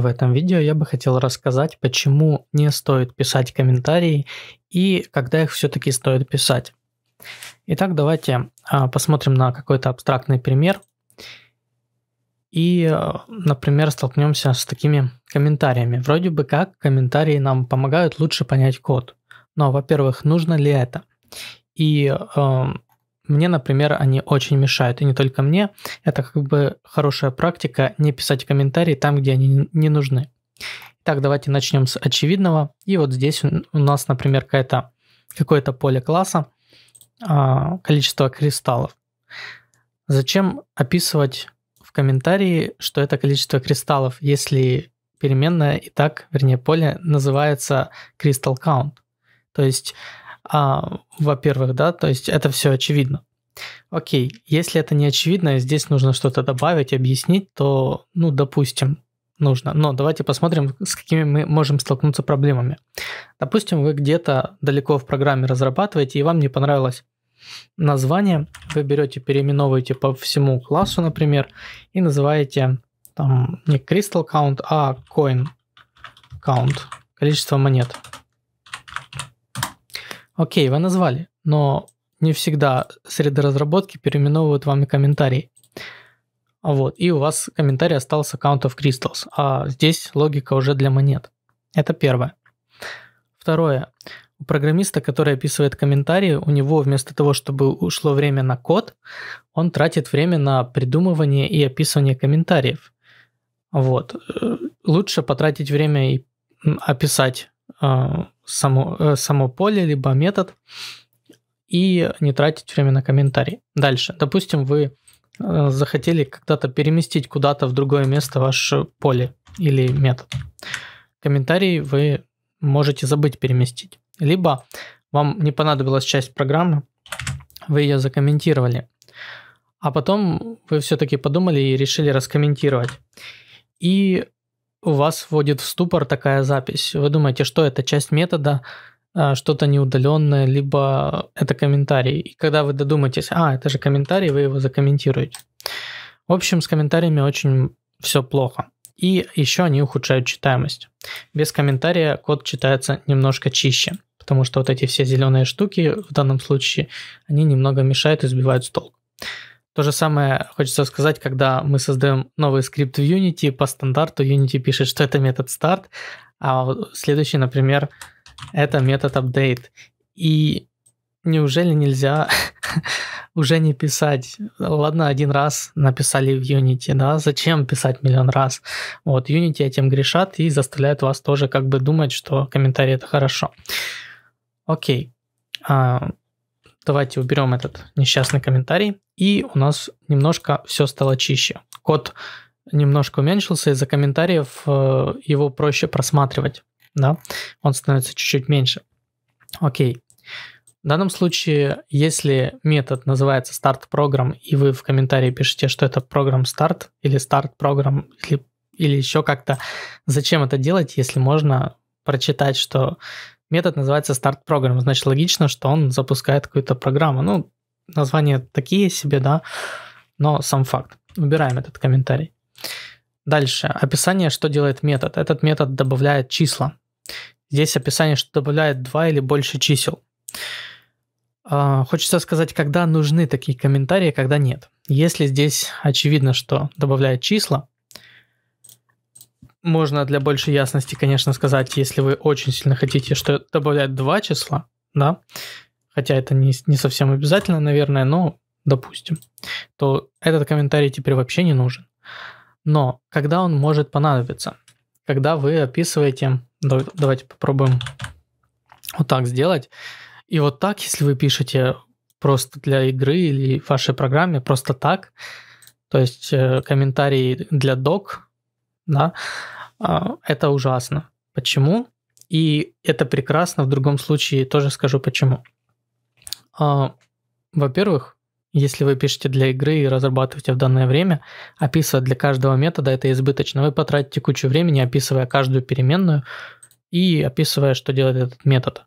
В этом видео я бы хотел рассказать, почему не стоит писать комментарии и когда их все-таки стоит писать. Итак, давайте а, посмотрим на какой-то абстрактный пример и, а, например, столкнемся с такими комментариями. Вроде бы как комментарии нам помогают лучше понять код, но, во-первых, нужно ли это? И а, мне, например, они очень мешают, и не только мне. Это как бы хорошая практика не писать комментарии там, где они не нужны. Так давайте начнем с очевидного. И вот здесь у нас, например, какое-то поле класса, а, количество кристаллов. Зачем описывать в комментарии, что это количество кристаллов, если переменная и так, вернее, поле называется crystal count? То есть а, во-первых, да, то есть это все очевидно. Окей, если это не очевидно, и здесь нужно что-то добавить, объяснить, то, ну, допустим, нужно. Но давайте посмотрим, с какими мы можем столкнуться проблемами. Допустим, вы где-то далеко в программе разрабатываете, и вам не понравилось название, вы берете, переименовываете по всему классу, например, и называете там не crystal count, а coin count, количество монет. Окей, вы назвали, но не всегда среды разработки переименовывают вам и комментарий. Вот, и у вас комментарий остался Count of Crystals, а здесь логика уже для монет. Это первое. Второе. У программиста, который описывает комментарии, у него вместо того, чтобы ушло время на код, он тратит время на придумывание и описывание комментариев. Вот. Э, лучше потратить время и описать э, само, э, само поле, либо метод, и не тратить время на комментарий. Дальше. Допустим, вы э, захотели когда-то переместить куда-то в другое место ваше поле или метод. Комментарий вы можете забыть переместить. Либо вам не понадобилась часть программы, вы ее закомментировали, а потом вы все-таки подумали и решили раскомментировать. И вас вводит в ступор такая запись. Вы думаете, что это часть метода, а, что-то неудаленное, либо это комментарий. И когда вы додумаетесь, а, это же комментарий, вы его закомментируете. В общем, с комментариями очень все плохо. И еще они ухудшают читаемость. Без комментария код читается немножко чище, потому что вот эти все зеленые штуки в данном случае, они немного мешают и сбивают с толку. То же самое хочется сказать, когда мы создаем новый скрипт в Unity, по стандарту Unity пишет, что это метод start, а следующий, например, это метод update. И неужели нельзя уже не писать? Ладно, один раз написали в Unity, да, зачем писать миллион раз? Вот, Unity этим грешат и заставляют вас тоже как бы думать, что комментарий это хорошо. Окей, а, давайте уберем этот несчастный комментарий и у нас немножко все стало чище. Код немножко уменьшился, из-за комментариев э, его проще просматривать, да, он становится чуть-чуть меньше. Окей. В данном случае, если метод называется start программ, и вы в комментарии пишете, что это программ start или start программ или, или еще как-то, зачем это делать, если можно прочитать, что метод называется start программ, значит логично, что он запускает какую-то программу. Ну, названия такие себе, да, но сам факт. Убираем этот комментарий. Дальше. Описание, что делает метод. Этот метод добавляет числа. Здесь описание, что добавляет два или больше чисел. А, хочется сказать, когда нужны такие комментарии, а когда нет. Если здесь очевидно, что добавляет числа, можно для большей ясности, конечно, сказать, если вы очень сильно хотите, что добавляет два числа, да, хотя это не, не совсем обязательно, наверное, но допустим, то этот комментарий теперь вообще не нужен. Но когда он может понадобиться? Когда вы описываете, давайте попробуем вот так сделать. И вот так, если вы пишете просто для игры или вашей программе, просто так, то есть э, комментарии для док, да, а, это ужасно. Почему? И это прекрасно, в другом случае тоже скажу почему. А, во-первых, если вы пишете для игры и разрабатываете в данное время, описывать для каждого метода это избыточно. Вы потратите кучу времени, описывая каждую переменную и описывая, что делает этот метод.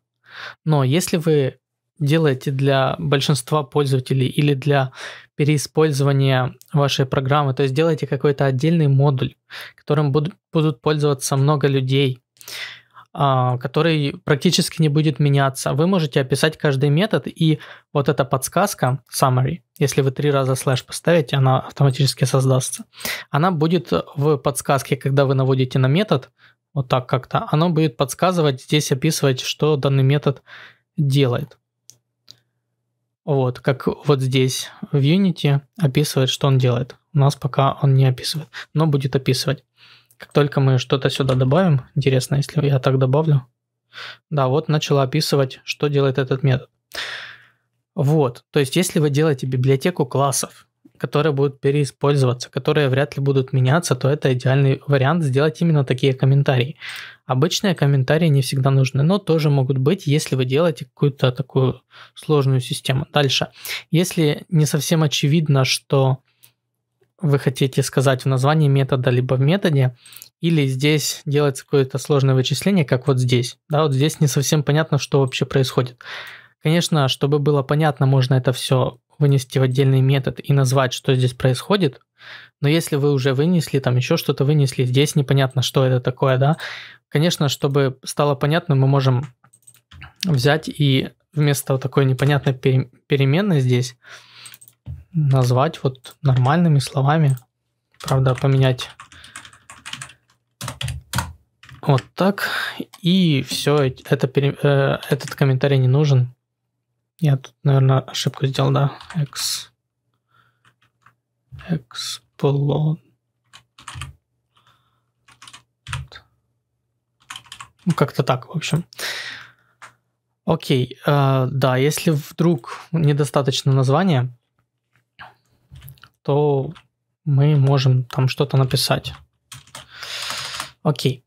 Но если вы делаете для большинства пользователей или для переиспользования вашей программы, то есть делайте какой-то отдельный модуль, которым будут пользоваться много людей, а, который практически не будет меняться. Вы можете описать каждый метод, и вот эта подсказка, summary, если вы три раза слэш поставите, она автоматически создастся. Она будет в подсказке, когда вы наводите на метод, вот так как-то, она будет подсказывать, здесь описывать, что данный метод делает. Вот, как вот здесь в Unity описывает, что он делает. У нас пока он не описывает, но будет описывать. Как только мы что-то сюда добавим, интересно, если я так добавлю. Да, вот начала описывать, что делает этот метод. Вот, то есть если вы делаете библиотеку классов, которые будут переиспользоваться, которые вряд ли будут меняться, то это идеальный вариант сделать именно такие комментарии. Обычные комментарии не всегда нужны, но тоже могут быть, если вы делаете какую-то такую сложную систему. Дальше. Если не совсем очевидно, что вы хотите сказать в названии метода, либо в методе, или здесь делается какое-то сложное вычисление, как вот здесь. Да, вот здесь не совсем понятно, что вообще происходит. Конечно, чтобы было понятно, можно это все вынести в отдельный метод и назвать, что здесь происходит. Но если вы уже вынесли, там еще что-то вынесли, здесь непонятно, что это такое, да. Конечно, чтобы стало понятно, мы можем взять и вместо такой непонятной переменной здесь назвать вот нормальными словами. Правда, поменять вот так. И все, это, э, этот комментарий не нужен. Я тут, наверное, ошибку сделал, да. X Эксплод. Ну, как-то так, в общем. Окей, э, да, если вдруг недостаточно названия, то мы можем там что-то написать. Окей.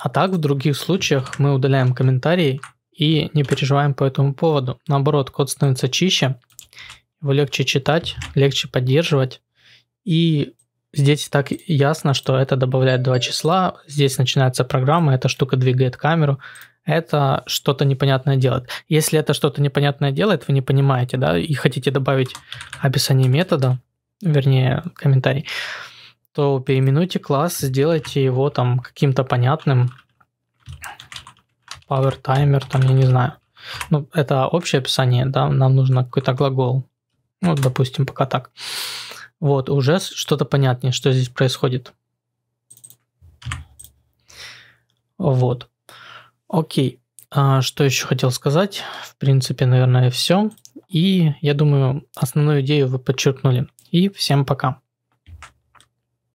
А так в других случаях мы удаляем комментарии и не переживаем по этому поводу. Наоборот, код становится чище, его легче читать, легче поддерживать. И здесь так ясно, что это добавляет два числа, здесь начинается программа, эта штука двигает камеру, это что-то непонятное делает. Если это что-то непонятное делает, вы не понимаете, да, и хотите добавить описание метода, вернее, комментарий, то переименуйте класс, сделайте его там каким-то понятным. Power timer, там, я не знаю. Ну, это общее описание, да, нам нужно какой-то глагол. Ну, допустим, пока так. Вот, уже что-то понятнее, что здесь происходит. Вот. Окей. А, что еще хотел сказать? В принципе, наверное, все. И я думаю, основную идею вы подчеркнули. И всем пока.